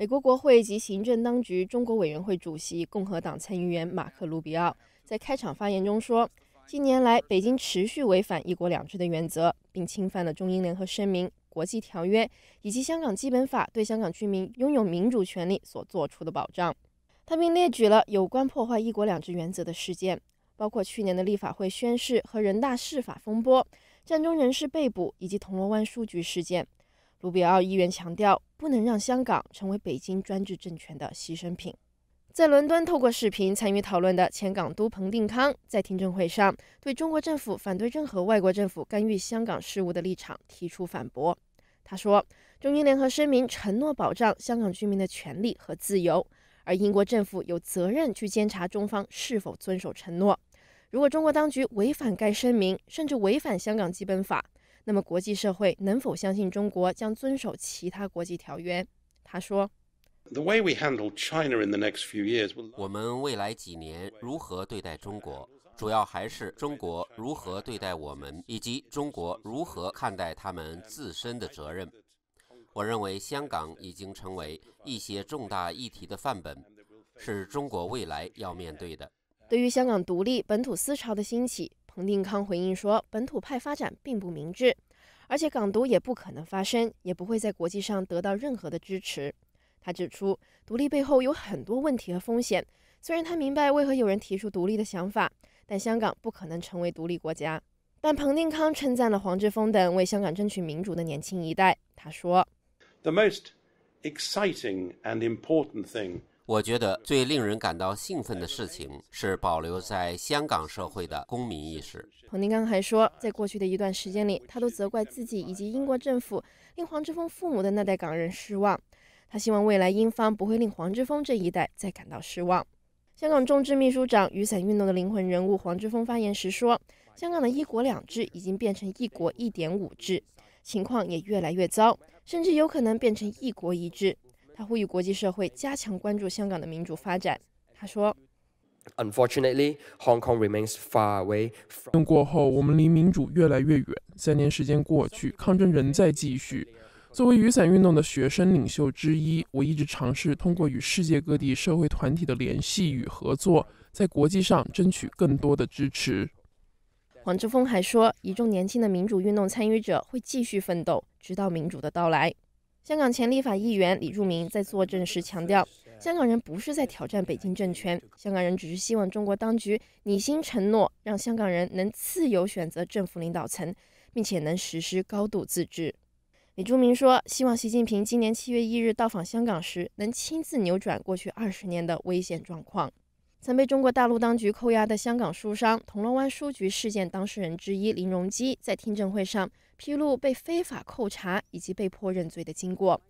美国国会及行政当局中国委员会主席、共和党参议员马克·卢比奥在开场发言中说：“近年来，北京持续违反‘一国两制’的原则，并侵犯了中英联合声明、国际条约以及香港基本法对香港居民拥有民主权利所做出的保障。”他并列举了有关破坏‘一国两制’原则的事件，包括去年的立法会宣誓和人大释法风波、战中人士被捕以及铜锣湾数据事件。卢比奥议员强调。不能让香港成为北京专制政权的牺牲品。在伦敦透过视频参与讨论的前港督彭定康，在听证会上对中国政府反对任何外国政府干预香港事务的立场提出反驳。他说，中英联合声明承诺保障香港居民的权利和自由，而英国政府有责任去监察中方是否遵守承诺。如果中国当局违反该声明，甚至违反香港基本法。那么，国际社会能否相信中国将遵守其他国际条约？他说：“我们未来几年如何对待中国，主要还是中国如何对待我们，以及中国如何看待他们自身的责任。我认为，香港已经成为一些重大议题的范本，是中国未来要面对的。对于香港独立本土思潮的兴起。”彭定康回应说：“本土派发展并不明智，而且港独也不可能发生，也不会在国际上得到任何的支持。”他指出，独立背后有很多问题和风险。虽然他明白为何有人提出独立的想法，但香港不可能成为独立国家。但彭定康称赞了黄志峰等为香港争取民主的年轻一代。他说：“The most exciting and important thing.” 我觉得最令人感到兴奋的事情是保留在香港社会的公民意识。彭定刚还说，在过去的一段时间里，他都责怪自己以及英国政府令黄之锋父母的那代港人失望。他希望未来英方不会令黄之锋这一代再感到失望。香港众志秘书长、雨伞运动的灵魂人物黄之锋发言时说：“香港的一国两制已经变成一国一点五制，情况也越来越糟，甚至有可能变成一国一制。”他呼吁国际社会加强关注香港的民主发展。他说：“Unfortunately, Hong Kong remains far away 运动过后，我们离民主越来越远。三年时间过去，抗争仍在继续。作为雨伞运动的学生领袖之一，我一直尝试通过与世界各地社会团体的联系与合作，在国际上争取更多的支持。黄之锋还说：“一众年轻的民主运动参与者会继续奋斗，直到民主的到来。”香港前立法议员李柱明在作证时强调，香港人不是在挑战北京政权，香港人只是希望中国当局履行承诺，让香港人能自由选择政府领导层，并且能实施高度自治。李柱明说，希望习近平今年七月一日到访香港时，能亲自扭转过去二十年的危险状况。曾被中国大陆当局扣押的香港书商、铜锣湾书局事件当事人之一林荣基，在听证会上披露被非法扣查以及被迫认罪的经过。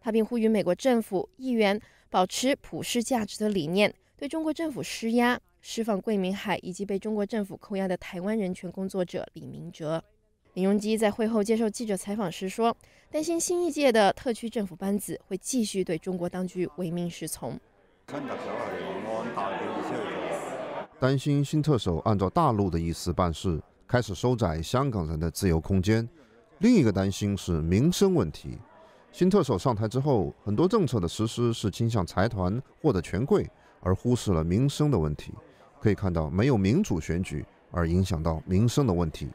他并呼吁美国政府、议员保持普世价值的理念，对中国政府施压，释放桂明海以及被中国政府扣押的台湾人权工作者李明哲。林荣基在会后接受记者采访时说：“担心新一届的特区政府班子会继续对中国当局唯命是从。”担心新特首按照大陆的意思办事，开始收窄香港人的自由空间。另一个担心是民生问题。新特首上台之后，很多政策的实施是倾向财团或者权贵，而忽视了民生的问题。可以看到，没有民主选举而影响到民生的问题。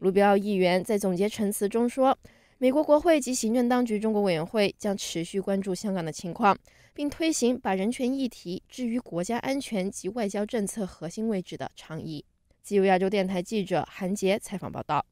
卢比奥议员在总结陈词中说。美国国会及行政当局中国委员会将持续关注香港的情况，并推行把人权议题置于国家安全及外交政策核心位置的倡议。自由亚洲电台记者韩杰采访报道。